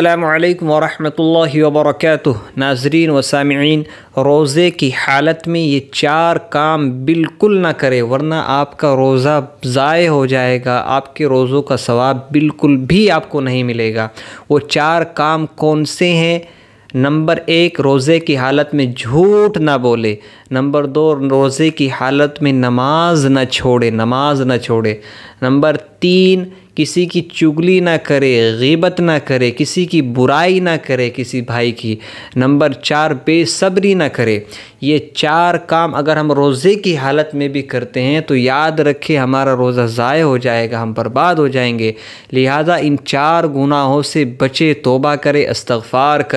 अल्लाम वरहमल वबरक नाजरीन व सामीन रोज़े की हालत में ये चार काम बिल्कुल ना करें वरना आपका रोज़ा ज़ाय हो जाएगा आपके रोज़ों का सवाब बिल्कुल भी आपको नहीं मिलेगा वो चार काम कौन से हैं नंबर एक रोज़े की हालत में झूठ ना बोले नंबर दो रोज़े की हालत में नमाज ना छोड़े नमाज ना छोड़े नंबर तीन किसी की चुगली ना करे गिबत ना करे किसी की बुराई ना करे किसी भाई की नंबर चार बेसब्री ना करे ये चार काम अगर हम रोज़े की हालत में भी करते हैं तो याद रखें हमारा रोज़ा ज़ाय हो जाएगा हम बर्बाद हो जाएंगे लिहाजा इन चार गुनाहों से बचे तोबा करे इस्तफ़ार कर